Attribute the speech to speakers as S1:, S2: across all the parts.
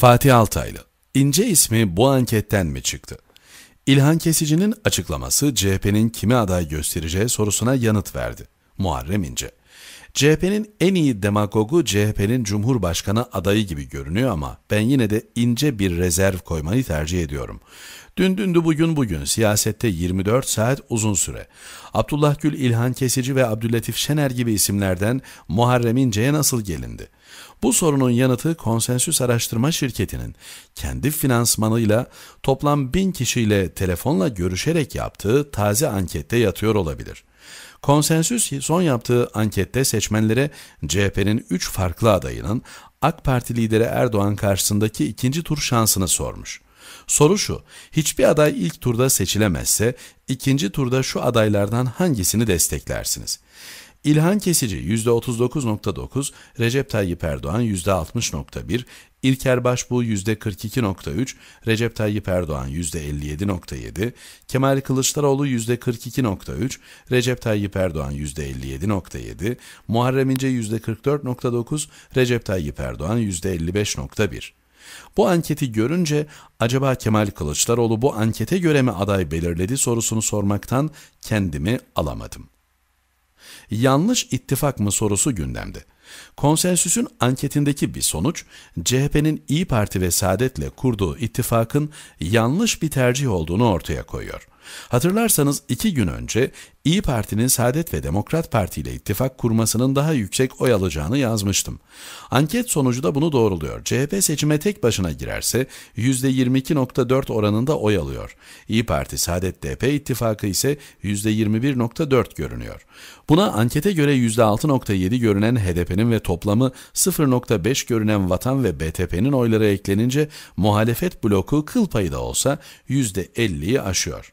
S1: Fatih Altaylı, İnce ismi bu anketten mi çıktı? İlhan Kesici'nin açıklaması CHP'nin kimi aday göstereceği sorusuna yanıt verdi. Muharrem İnce. CHP'nin en iyi demagogu CHP'nin Cumhurbaşkanı adayı gibi görünüyor ama ben yine de ince bir rezerv koymayı tercih ediyorum. Dün dündü bugün bugün siyasette 24 saat uzun süre. Abdullah Gül, İlhan Kesici ve Abdülatif Şener gibi isimlerden Muharrem İnce'ye nasıl gelindi? Bu sorunun yanıtı konsensüs araştırma şirketinin kendi finansmanıyla toplam bin kişiyle telefonla görüşerek yaptığı taze ankette yatıyor olabilir. Konsensüs son yaptığı ankette seçmenlere CHP'nin 3 farklı adayının AK Parti lideri Erdoğan karşısındaki ikinci tur şansını sormuş. Soru şu, hiçbir aday ilk turda seçilemezse ikinci turda şu adaylardan hangisini desteklersiniz? İlhan Kesici %39.9, Recep Tayyip Erdoğan %60.1, İlker Başbuğ %42.3, Recep Tayyip Erdoğan %57.7, Kemal Kılıçdaroğlu %42.3, Recep Tayyip Erdoğan %57.7, Muharrem İnce %44.9, Recep Tayyip Erdoğan %55.1. Bu anketi görünce acaba Kemal Kılıçdaroğlu bu ankete göre mi aday belirledi sorusunu sormaktan kendimi alamadım. Yanlış ittifak mı sorusu gündemde. Konsensüsün anketindeki bir sonuç, CHP'nin İyi Parti ve Saadet'le kurduğu ittifakın yanlış bir tercih olduğunu ortaya koyuyor. Hatırlarsanız iki gün önce İyi Parti'nin Saadet ve Demokrat Parti ile ittifak kurmasının daha yüksek oy alacağını yazmıştım. Anket sonucu da bunu doğruluyor. CHP seçime tek başına girerse %22.4 oranında oy alıyor. İyi Parti Saadet DP ittifakı ise %21.4 görünüyor. Buna ankete göre %6.7 görünen HDP'nin ve toplamı 0.5 görünen Vatan ve BTP'nin oyları eklenince muhalefet bloku kıl payı da olsa %50'yi aşıyor.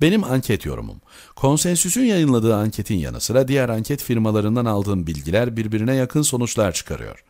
S1: Benim anket yorumum. Konsensüs'ün yayınladığı anketin yanı sıra diğer anket firmalarından aldığım bilgiler birbirine yakın sonuçlar çıkarıyor.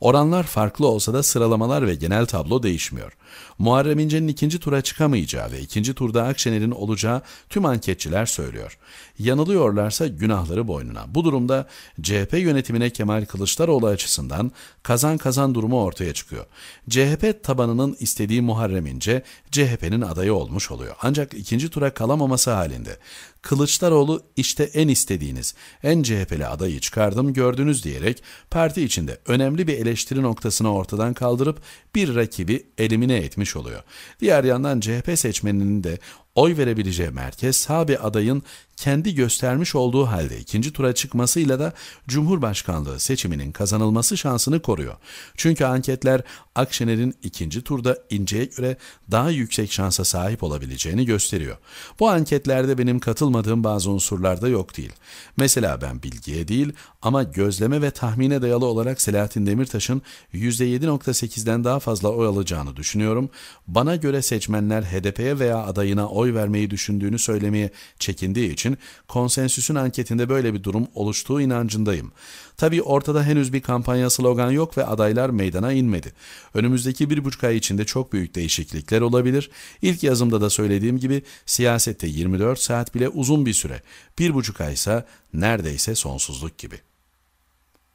S1: Oranlar farklı olsa da sıralamalar ve genel tablo değişmiyor. Muharrem İnce'nin ikinci tura çıkamayacağı ve ikinci turda Akşener'in olacağı tüm anketçiler söylüyor. Yanılıyorlarsa günahları boynuna. Bu durumda CHP yönetimine Kemal Kılıçdaroğlu açısından kazan kazan durumu ortaya çıkıyor. CHP tabanının istediği Muharrem İnce, CHP'nin adayı olmuş oluyor. Ancak ikinci tura kalamaması halinde Kılıçdaroğlu işte en istediğiniz, en CHP'li adayı çıkardım gördünüz diyerek parti içinde önemli bir eleştiri noktasını ortadan kaldırıp bir rakibi elimine etmiş oluyor. Diğer yandan CHP seçmeninin de oy verebileceği merkez sağ bir adayın kendi göstermiş olduğu halde ikinci tura çıkmasıyla da Cumhurbaşkanlığı seçiminin kazanılması şansını koruyor. Çünkü anketler Akşener'in ikinci turda İnce'ye göre daha yüksek şansa sahip olabileceğini gösteriyor. Bu anketlerde benim katılmadığım bazı unsurlarda yok değil. Mesela ben bilgiye değil ama gözleme ve tahmine dayalı olarak Selahattin Demirtaş'ın %7.8'den daha fazla oy alacağını düşünüyorum. Bana göre seçmenler HDP'ye veya adayına oy oy vermeyi düşündüğünü söylemeye çekindiği için konsensüsün anketinde böyle bir durum oluştuğu inancındayım. Tabii ortada henüz bir kampanya slogan yok ve adaylar meydana inmedi. Önümüzdeki bir buçuk ay içinde çok büyük değişiklikler olabilir. İlk yazımda da söylediğim gibi siyasette 24 saat bile uzun bir süre. Bir buçuk ay ise neredeyse sonsuzluk gibi.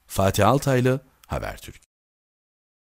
S1: Fatih Altaylı, Habertürk